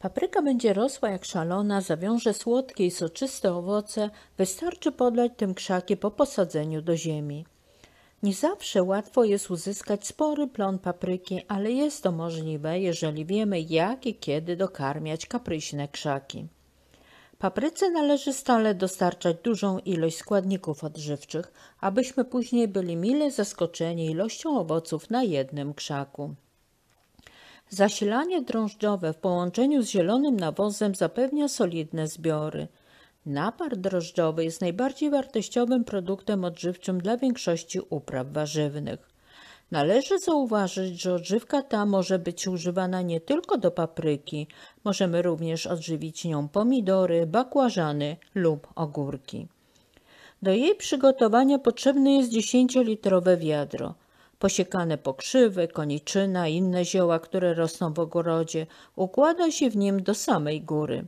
Papryka będzie rosła jak szalona, zawiąże słodkie i soczyste owoce, wystarczy podlać tym krzaki po posadzeniu do ziemi. Nie zawsze łatwo jest uzyskać spory plon papryki, ale jest to możliwe, jeżeli wiemy jak i kiedy dokarmiać kapryśne krzaki. Papryce należy stale dostarczać dużą ilość składników odżywczych, abyśmy później byli mile zaskoczeni ilością owoców na jednym krzaku. Zasilanie drążdżowe w połączeniu z zielonym nawozem zapewnia solidne zbiory. Napar drożdżowy jest najbardziej wartościowym produktem odżywczym dla większości upraw warzywnych. Należy zauważyć, że odżywka ta może być używana nie tylko do papryki, możemy również odżywić nią pomidory, bakłażany lub ogórki. Do jej przygotowania potrzebne jest 10-litrowe wiadro posiekane pokrzywy, koniczyna, inne zioła, które rosną w ogrodzie, układa się w nim do samej góry.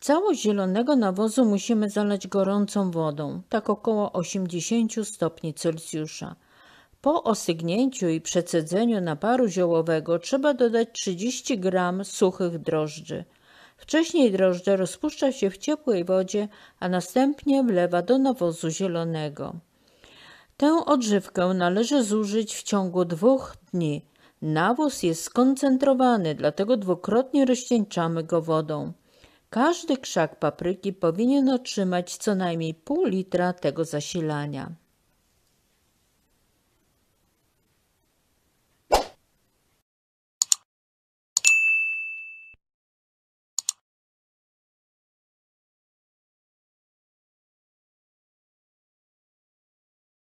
Całość zielonego nawozu musimy zalać gorącą wodą, tak około 80 stopni Celsjusza. Po osygnięciu i przecedzeniu naparu ziołowego trzeba dodać 30 gram suchych drożdży. Wcześniej drożdże rozpuszcza się w ciepłej wodzie, a następnie wlewa do nawozu zielonego. Tę odżywkę należy zużyć w ciągu dwóch dni. Nawóz jest skoncentrowany, dlatego dwukrotnie rozcieńczamy go wodą. Każdy krzak papryki powinien otrzymać co najmniej pół litra tego zasilania.